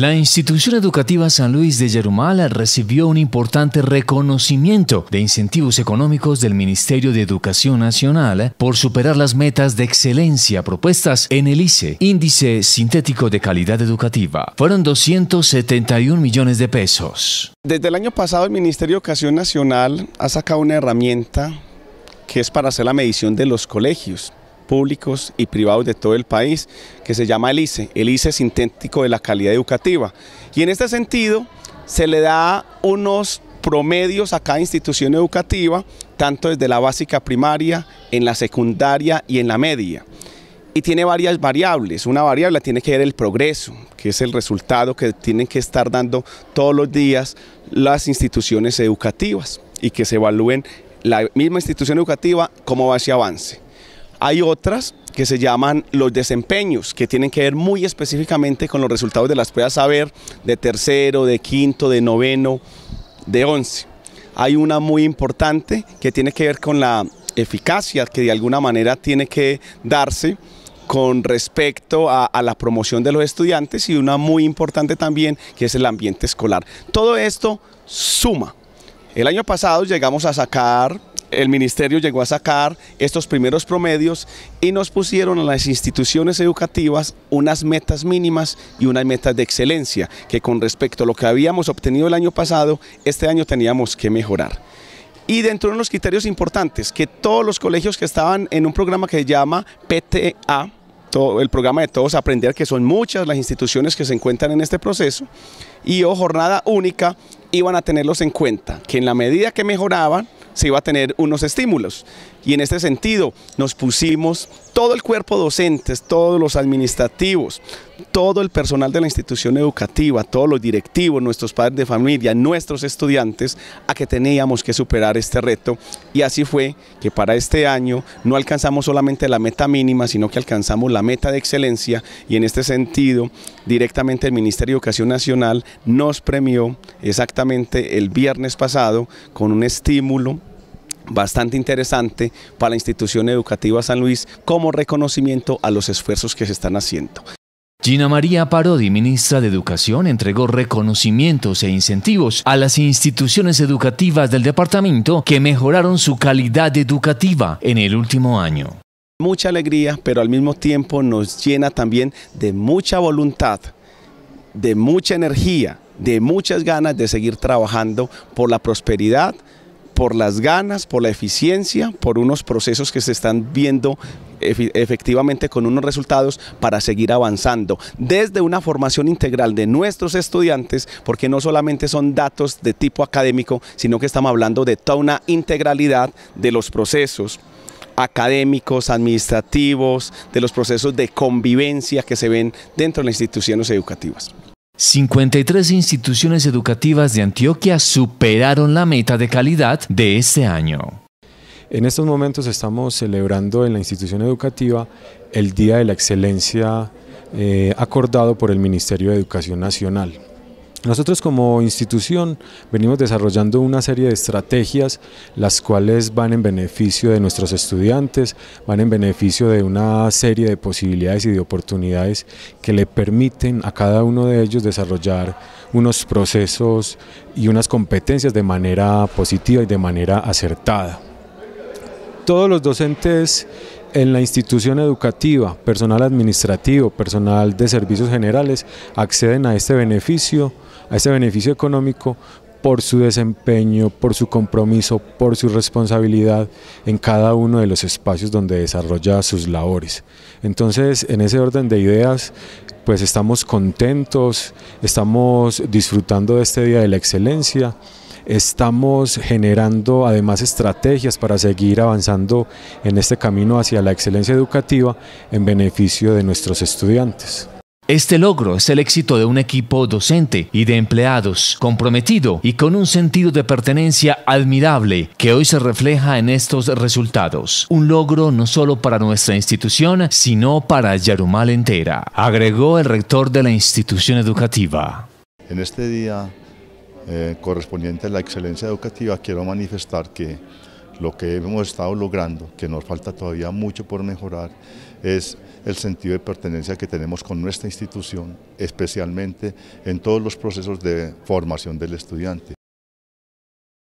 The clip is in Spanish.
La institución educativa San Luis de Yerumala recibió un importante reconocimiento de incentivos económicos del Ministerio de Educación Nacional por superar las metas de excelencia propuestas en el ICE, Índice Sintético de Calidad Educativa. Fueron 271 millones de pesos. Desde el año pasado el Ministerio de Educación Nacional ha sacado una herramienta que es para hacer la medición de los colegios públicos y privados de todo el país, que se llama el ICE, el ICE Sintético de la Calidad Educativa. Y en este sentido, se le da unos promedios a cada institución educativa, tanto desde la básica primaria, en la secundaria y en la media. Y tiene varias variables. Una variable tiene que ver el progreso, que es el resultado que tienen que estar dando todos los días las instituciones educativas y que se evalúen la misma institución educativa cómo va ese avance. Hay otras que se llaman los desempeños, que tienen que ver muy específicamente con los resultados de las pruebas saber de tercero, de quinto, de noveno, de once. Hay una muy importante que tiene que ver con la eficacia, que de alguna manera tiene que darse con respecto a, a, la promoción de los estudiantes y una muy importante también que es el ambiente escolar. Todo esto suma el año pasado llegamos a sacar el ministerio llegó a sacar estos primeros promedios y nos pusieron a las instituciones educativas unas metas mínimas y unas metas de excelencia, que con respecto a lo que habíamos obtenido el año pasado, este año teníamos que mejorar. Y dentro de los criterios importantes, que todos los colegios que estaban en un programa que se llama PTA, todo el programa de Todos Aprender, que son muchas las instituciones que se encuentran en este proceso, y o oh, jornada única, iban a tenerlos en cuenta, que en la medida que mejoraban, se iba a tener unos estímulos. Y en este sentido nos pusimos todo el cuerpo docentes, todos los administrativos, todo el personal de la institución educativa, todos los directivos, nuestros padres de familia, nuestros estudiantes, a que teníamos que superar este reto. Y así fue que para este año no alcanzamos solamente la meta mínima, sino que alcanzamos la meta de excelencia y en este sentido directamente el Ministerio de Educación Nacional nos premió exactamente el viernes pasado con un estímulo bastante interesante para la institución educativa San Luis como reconocimiento a los esfuerzos que se están haciendo. Gina María Parodi, ministra de Educación, entregó reconocimientos e incentivos a las instituciones educativas del departamento que mejoraron su calidad educativa en el último año. Mucha alegría, pero al mismo tiempo nos llena también de mucha voluntad, de mucha energía, de muchas ganas de seguir trabajando por la prosperidad, por las ganas, por la eficiencia, por unos procesos que se están viendo efectivamente con unos resultados para seguir avanzando desde una formación integral de nuestros estudiantes, porque no solamente son datos de tipo académico, sino que estamos hablando de toda una integralidad de los procesos académicos, administrativos, de los procesos de convivencia que se ven dentro de las instituciones educativas. 53 instituciones educativas de Antioquia superaron la meta de calidad de este año. En estos momentos estamos celebrando en la institución educativa el Día de la Excelencia eh, acordado por el Ministerio de Educación Nacional. Nosotros como institución venimos desarrollando una serie de estrategias las cuales van en beneficio de nuestros estudiantes, van en beneficio de una serie de posibilidades y de oportunidades que le permiten a cada uno de ellos desarrollar unos procesos y unas competencias de manera positiva y de manera acertada todos los docentes en la institución educativa, personal administrativo, personal de servicios generales, acceden a este beneficio, a este beneficio económico por su desempeño, por su compromiso, por su responsabilidad en cada uno de los espacios donde desarrolla sus labores. Entonces, en ese orden de ideas, pues estamos contentos, estamos disfrutando de este Día de la Excelencia, estamos generando además estrategias para seguir avanzando en este camino hacia la excelencia educativa en beneficio de nuestros estudiantes. Este logro es el éxito de un equipo docente y de empleados comprometido y con un sentido de pertenencia admirable que hoy se refleja en estos resultados. Un logro no solo para nuestra institución, sino para Yarumal entera, agregó el rector de la institución educativa. En este día eh, correspondiente a la excelencia educativa, quiero manifestar que lo que hemos estado logrando, que nos falta todavía mucho por mejorar, es el sentido de pertenencia que tenemos con nuestra institución, especialmente en todos los procesos de formación del estudiante.